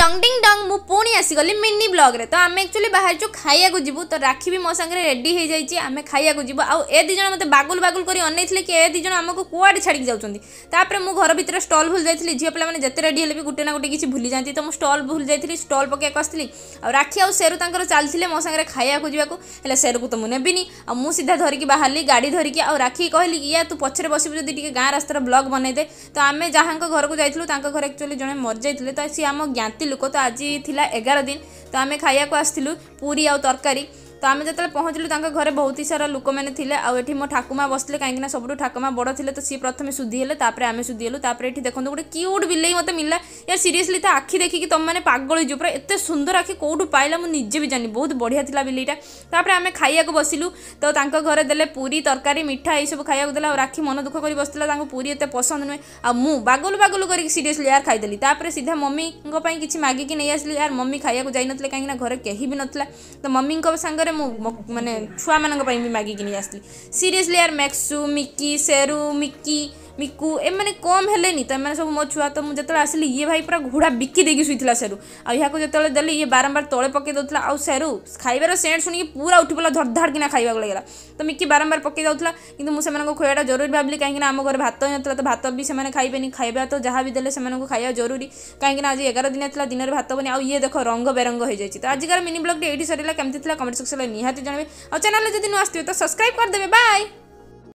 डंग डिंग डंग मु पुणी आसीगली मिनि ब्लग्रे तो आम एक्चुअली बाहर चु खाइया जीव तो राखी भी मो संगे रेडी जाइए आम खाया जीव आ दिज मत बागुल बागुल कर दिज आमको कुआडे छाड़ी जाऊँचर मुझ घर भितर स्टल भूल जाती झील पे मैंने जिते रेडी भी गुटे ना गुटे किसी भूली जाती तो मुझ स्टल भूल जाती स्टल पकड़ आसती आ राखी आ सेरु तक चलते मो सागर खाया जावाक सेरु को तो मुझे नेबी और मुझ सीधा धरिकी बाहर गाड़ी धरिकी आ राखी कहली या तू पचर बस जब गाँ रास्तार ब्लग बनई दे तो आम जहाँ घर को जाइलू घर एक्चुअली जो मर जाते तो सी आम ज्ञाति ଲୋକ ତ ଆଜି ଥିଲା ଏଗାର ଦିନ ତ ଆମେ ଖାଇବାକୁ ଆସିଥିଲୁ ପୁରୀ ଆଉ ତରକାରୀ ତ ଆମେ ଯେତେବେଳେ ପହଞ୍ଚିଲୁ ତାଙ୍କ ଘରେ ବହୁତ ସାରା ଲୋକମାନେ ଥିଲେ ଆଉ ଏଠି ମୋ ଠାକୁମା ବସିଲେ କାହିଁକିନା ସବୁଠୁ ଠାକୁମା ବଡ଼ ଥିଲେ ତ ସିଏ ପ୍ରଥମେ ଶୁଦ୍ଧି ହେଲେ ତାପରେ ଆମେ ଶୁଦ୍ଧି ହେଲୁ ତାପରେ ଏଠି ଦେଖନ୍ତୁ ଗୋଟେ କ୍ୟୁଟ୍ ବିଲେଇ ମୋତେ ମିଳିଲା ୟାର ସିରିୟସଲି ତା ଆଖି ଦେଖିକି ତୁମମାନେ ପାଗଳ ହେଇଯିବ ପୁରା ଏତେ ସୁନ୍ଦର ଆଖି କେଉଁଠୁ ପାଇଲା ମୁଁ ନିଜେ ବି ଜାଣିନି ବହୁତ ବଢ଼ିଆ ଥିଲା ବିଲେଇଟା ତାପରେ ଆମେ ଖାଇବାକୁ ବସିଲୁ ତ ତାଙ୍କ ଘରେ ଦେଲେ ପୁରୀ ତରକାରୀ ମିଠା ଏଇସବୁ ଖାଇବାକୁ ଦେଲା ଆଉ ରାକ୍ଷୀ ମନ ଦୁଃଖ କରି ବସିଥିଲା ତାଙ୍କୁ ପୁରୀ ଏତେ ପସନ୍ଦ ନୁହେଁ ଆଉ ମୁଁ ବାଗଲୁ ବାଗଲୁ କରିକି ସିରିୟସଲି ୟାର ଖାଇଦେଲି ତାପରେ ସିଧା ମମିଙ୍କ ପାଇଁ କିଛି ମାଗିକି ନେଇ ଆସିଲି ୟାର ମମି ଖାଇବାକୁ ଯାଇନଥିଲେ କାହିଁକିନା ଘରେ କେହି ବି ନଥିଲା ତ ମମିଙ୍କ ସାଙ୍ଗରେ ମୁଁ ମାନେ ଛୁଆମାନଙ୍କ ପାଇଁ ବି ମାଗିକି ନେଇ ଆସିଲି ସିରିୟସଲି ୟାର ମ୍ୟାକ୍ସୁ ମିକି ସେରୁ ମିକି ମିକୁ ଏମାନେ କମ୍ ହେଲେନି ତ ଏମାନେ ସବୁ ମୋ ଛୁଆ ତ ମୁଁ ଯେତେବେଳେ ଆସିଲି ଇଏ ଭାଇ ପୁରା ଘୋଡ଼ା ବିକି ଦେଇକି ଶୁଇଥିଲା ସେରୁ ଆଉ ଏହାକୁ ଯେତେବେଳେ ଦେଲି ଇଏ ବାରମ୍ବାର ତଳେ ପକାଇ ଦେଉଥିଲା ଆଉ ସେରୁ ଖାଇବାର ସେଣ୍ଟ ଶୁଣିକି ପୁରା ଉଠି ପଡ଼ିଲା ଧଡ଼ଧାଡ଼କିନା ଖାଇବାକୁ ଲାଗିଲା ତ ମିକି ବାରମ୍ବାର ପକାଇ ଦେଉଥିଲା କିନ୍ତୁ ମୁଁ ସେମାନଙ୍କୁ ଖୁଆଇବାଟା ଜରୁରୀ ଭାବିଲି କାହିଁକିନା ଆମ ଘରେ ଭାତ ହେଇନଥିଲା ତ ଭାତ ବି ସେମାନେ ଖାଇବେନି ଖାଇବା ତ ଯାହା ବି ଦେଲେ ସେମାନଙ୍କୁ ଖାଇବା ଜରୁରୀ କାହିଁକିନା ଆଜି ଏଗାର ଦିନ ଥିଲା ଦିନରେ ଭାତ ହେବନି ଆଉ ଇଏ ଦେଖ ରଙ୍ଗ ବେରଙ୍ଗ ହୋଇଯାଇଛି ତ ଆଜିକାର ମିନି ବ୍ଲଗ୍ଟି ଏଇଠି ସରିଲା କେମିତି ଥିଲା କମେଣ୍ଟ ସେକ୍ସନ୍ରେ ନିହାତି ଜଣାଇବେ ଆଉ ଚ୍ୟାନେଲ୍ରେ ଯଦି ନୂଆ ଆସିଥିବେ ତ ସବସ୍କ୍ରାଇବ୍ କରିଦେବେ ବାଏ